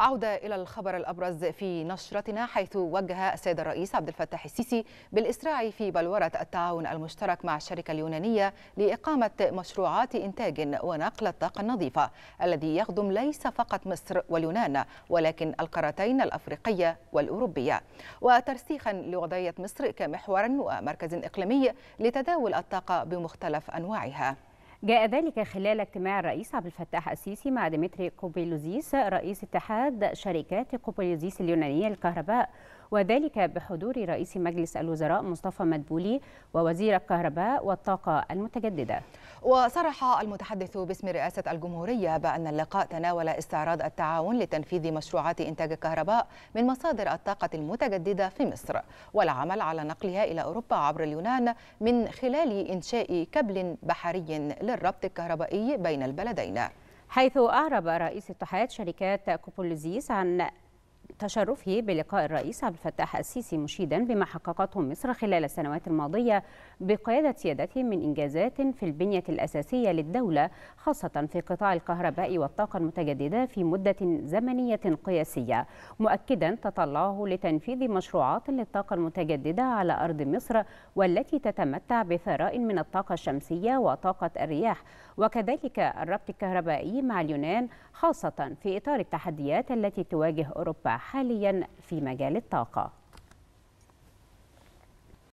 عودة إلى الخبر الأبرز في نشرتنا حيث وجه السيد الرئيس عبد الفتاح السيسي بالإسراع في بلورة التعاون المشترك مع الشركة اليونانية لإقامة مشروعات إنتاج ونقل الطاقة النظيفة الذي يخدم ليس فقط مصر واليونان ولكن القارتين الأفريقية والأوروبية وترسيخا لوضعية مصر كمحور ومركز إقليمي لتداول الطاقة بمختلف أنواعها جاء ذلك خلال اجتماع الرئيس عبد الفتاح السيسي مع ديمتري كوبيلوزيس رئيس اتحاد شركات كوبيلوزيس اليونانية للكهرباء وذلك بحضور رئيس مجلس الوزراء مصطفى مدبولي ووزير الكهرباء والطاقة المتجددة وصرح المتحدث باسم رئاسة الجمهورية بأن اللقاء تناول استعراض التعاون لتنفيذ مشروعات إنتاج الكهرباء من مصادر الطاقة المتجددة في مصر والعمل على نقلها إلى أوروبا عبر اليونان من خلال إنشاء كبل بحري للربط الكهربائي بين البلدين حيث أعرب رئيس اتحاد شركات كوبوليزيس عن تشرفه بلقاء الرئيس عبد الفتاح السيسي مشيدا بما حققته مصر خلال السنوات الماضية بقيادة سيادته من إنجازات في البنية الأساسية للدولة خاصة في قطاع الكهرباء والطاقة المتجددة في مدة زمنية قياسية مؤكدا تطلعه لتنفيذ مشروعات للطاقة المتجددة على أرض مصر والتي تتمتع بثراء من الطاقة الشمسية وطاقة الرياح وكذلك الربط الكهربائي مع اليونان خاصة في إطار التحديات التي تواجه أوروبا حاليا في مجال الطاقة